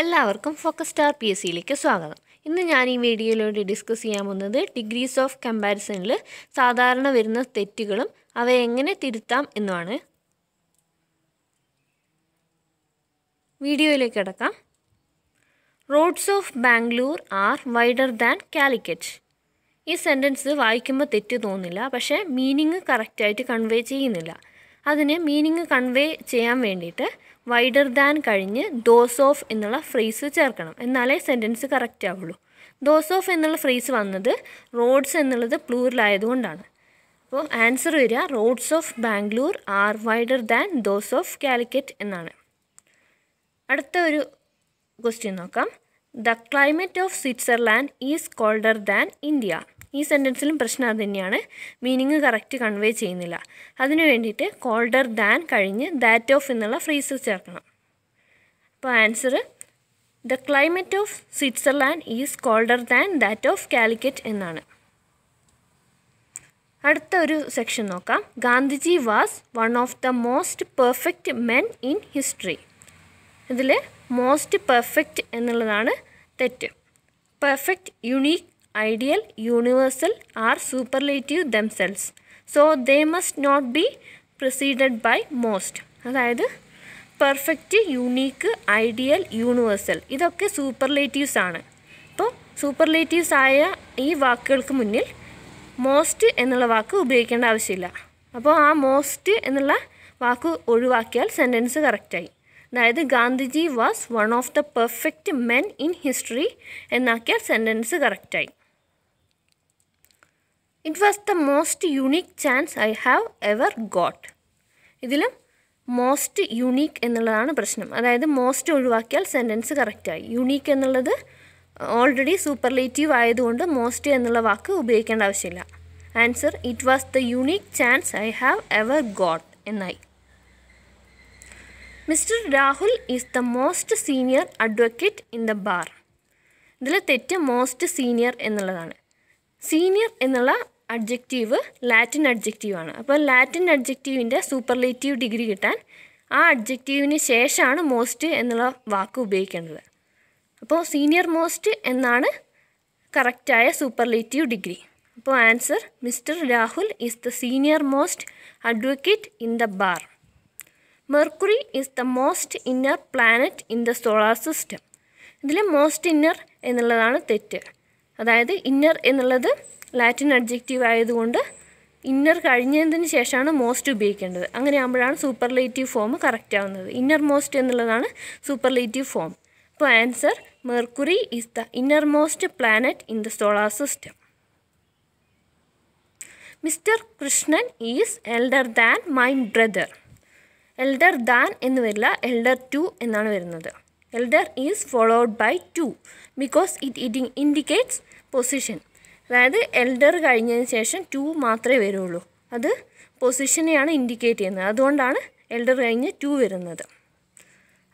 എല്ലാവർക്കും focus star P S സിയിലേക്ക് സ്വാഗതം ഇന്ന് ഞാൻ ഈ വീഡിയോയിലൂടെ ഡിസ്കസ് ചെയ്യാൻ പോകുന്നത് ഡിഗ്രീസ് ഓഫ് കമ്പാരിസണിൽ സാധാരണ വരുന്ന തെറ്റുകളും അവയെ എങ്ങനെ തിരുത്താം എന്നുമാണ് വീഡിയോയിലേക്ക് അടക്കാം roads of Bangalore are wider than Calicut ഈ സെൻറ്റൻസ് വായിക്കുമ്പോൾ തെറ്റ് തോന്നില്ല പക്ഷേ മീനിങ് കറക്റ്റായിട്ട് കൺവേ ചെയ്യുന്നില്ല അതിന് മീനിങ് കൺവേ ചെയ്യാൻ വേണ്ടിയിട്ട് വൈഡർ ദാൻ കഴിഞ്ഞ് ദോസ് ഓഫ് എന്നുള്ള ഫ്രേസ് ചേർക്കണം എന്നാലേ സെൻറ്റൻസ് കറക്റ്റ് ആവുള്ളൂ ദോസ് ഓഫ് എന്നുള്ള ഫ്രേസ് വന്നത് റോഡ്സ് എന്നുള്ളത് പ്ലൂറിലായതുകൊണ്ടാണ് അപ്പോൾ ആൻസർ വരിക roads of Bangalore are wider than those of Calicut എന്നാണ് അടുത്ത ഒരു ക്വസ്റ്റ്യൻ നോക്കാം the climate of Switzerland is colder than India ഈ സെൻറ്റൻസിലും പ്രശ്നം തന്നെയാണ് മീനിങ് കറക്റ്റ് കൺവേ ചെയ്യുന്നില്ല അതിനു വേണ്ടിയിട്ട് കോൾഡർ ദാൻ കഴിഞ്ഞ് ദാറ്റ് ഓഫ് എന്നുള്ള ഫ്രീസ് ചേർക്കണം അപ്പോൾ answer the climate of Switzerland is colder than that of Calicut എന്നാണ് അടുത്ത ഒരു സെക്ഷൻ നോക്കാം Gandhiji was one of the most perfect men in history ഇതിൽ മോസ്റ്റ് പെർഫെക്റ്റ് എന്നുള്ളതാണ് തെറ്റ് perfect unique ideal universal are superlative themselves so they must not be preceded by most അതായത് perfect unique ideal universal ഇതൊക്കെ superlatives ആണ് അപ്പോൾ superlatives ആയ ഈ വാക്കുകൾക്ക് മുന്നിൽ മോസ്റ്റ് എന്നുള്ള വാക്ക് ഉപയോഗിക്കേണ്ട ആവശ്യമില്ല അപ്പോൾ ആ മോസ്റ്റ് എന്നുള്ള വാക്ക് ഒഴിവാക്കിയാൽ സെൻറ്റൻസ് കറക്റ്റായി അതായത് Gandhiji was one of the perfect men in history എന്നാക്കിയാൽ സെൻറ്റൻസ് കറക്റ്റായി it was the most unique chance I have ever got ഇതിൽ മോസ്റ്റ് യുണീക്ക് എന്നുള്ളതാണ് പ്രശ്നം അതായത് മോസ്റ്റ് ഒഴിവാക്കിയാൽ സെൻറ്റൻസ് കറക്റ്റായി യുണീക്ക് എന്നുള്ളത് ഓൾറെഡി uh, സൂപ്പർലേറ്റീവ് ആയതുകൊണ്ട് മോസ്റ്റ് എന്നുള്ള വാക്ക് ഉപയോഗിക്കേണ്ട ആവശ്യമില്ല answer it was the unique chance I have ever got എന്നായി Mr Rahul is the most senior advocate in the bar ഇതിൽ തെറ്റ് മോസ്റ്റ് സീനിയർ എന്നുള്ളതാണ് സീനിയർ എന്നുള്ള അഡ്ജക്റ്റീവ് ലാറ്റിൻ അഡ്ജക്റ്റീവാണ് അപ്പോൾ ലാറ്റിൻ അഡ്ജക്റ്റീവിൻ്റെ സൂപ്പർലേറ്റീവ് ഡിഗ്രി കിട്ടാൻ ആ അഡ്ജക്റ്റീവിന് ശേഷമാണ് മോസ്റ്റ് എന്നുള്ള വാക്ക് ഉപയോഗിക്കേണ്ടത് അപ്പോൾ സീനിയർ മോസ്റ്റ് എന്നാണ് കറക്റ്റായ സൂപ്പർലേറ്റീവ് ഡിഗ്രി അപ്പോൾ answer Mr Rahul is the senior most advocate in the bar Mercury is the most inner planet in the solar system ഇതിൽ മോസ്റ്റ് ഇന്നർ എന്നുള്ളതാണ് തെറ്റ് അതായത് ഇന്നർ എന്നുള്ളത് ലാറ്റിൻ അഡ്ജക്റ്റീവ് ആയതുകൊണ്ട് ഇന്നർ കഴിഞ്ഞതിന് ശേഷമാണ് മോസ്റ്റ് ഉപയോഗിക്കേണ്ടത് അങ്ങനെ ആകുമ്പോഴാണ് സൂപ്പർലേറ്റീവ് ഫോം കറക്റ്റ് ആവുന്നത് ഇന്നർ മോസ്റ്റ് എന്നുള്ളതാണ് സൂപ്പർലേറ്റീവ് ഫോം അപ്പോൾ answer Mercury is the inner most planet in the solar system Mr Krishnan is elder than my brother elder than എന്ന് വരില്ല എൽഡർ ടു എന്നാണ് വരുന്നത് elder is followed by two because it, it indicates position അതായത് elder കഴിഞ്ഞതിന് ശേഷം to മാത്രമേ വരുള്ളൂ അത് പൊസിഷനെയാണ് ഇൻഡിക്കേറ്റ് ചെയ്യുന്നത് അതുകൊണ്ടാണ് എൽഡർ കഴിഞ്ഞ് ടു വരുന്നത്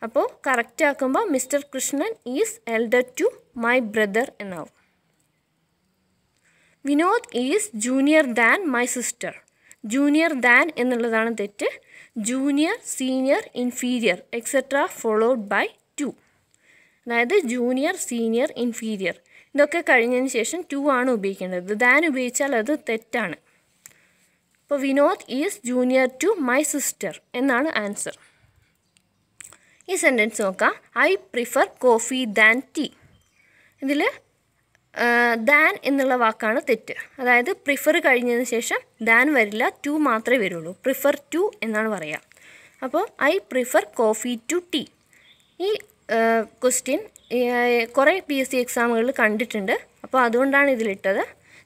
അപ്പോൾ കറക്റ്റ് ആക്കുമ്പോൾ mister Krishnan is elder to my brother എന്നാവും Vinod is junior than my sister junior than എന്നുള്ളതാണ് തെറ്റ് junior senior inferior etcetera followed by to അതായത് ജൂനിയർ സീനിയർ ഇൻഫീരിയർ ഇതൊക്കെ കഴിഞ്ഞതിന് ശേഷം ടു ആണ് ഉപയോഗിക്കേണ്ടത് ദാൻ ഉപയോഗിച്ചാൽ അത് തെറ്റാണ് അപ്പോൾ Vinod is junior to my sister എന്നാണ് ആൻസർ ഈ സെൻറ്റൻസ് നോക്കാം I prefer coffee than tea ഇതിൽ ദാൻ എന്നുള്ള വാക്കാണ് തെറ്റ് അതായത് പ്രിഫർ കഴിഞ്ഞതിന് ശേഷം ദാൻ വരില്ല ടു മാത്രമേ വരുള്ളൂ പ്രിഫർ ടു എന്നാണ് പറയുക അപ്പോൾ I prefer coffee to tea ഈ ക്വസ്റ്റ്യൻ കുറേ പി എസ് സി എക്സാമുകളിൽ കണ്ടിട്ടുണ്ട് അപ്പോൾ അതുകൊണ്ടാണ് ഇതിലിട്ടത്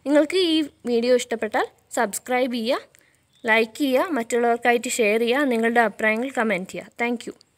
നിങ്ങൾക്ക് ഈ വീഡിയോ ഇഷ്ടപ്പെട്ടാൽ സബ്സ്ക്രൈബ് ചെയ്യുക ലൈക്ക് ചെയ്യുക മറ്റുള്ളവർക്കായിട്ട് ഷെയർ ചെയ്യുക നിങ്ങളുടെ അഭിപ്രായങ്ങൾ കമൻറ്റ് ചെയ്യുക താങ്ക്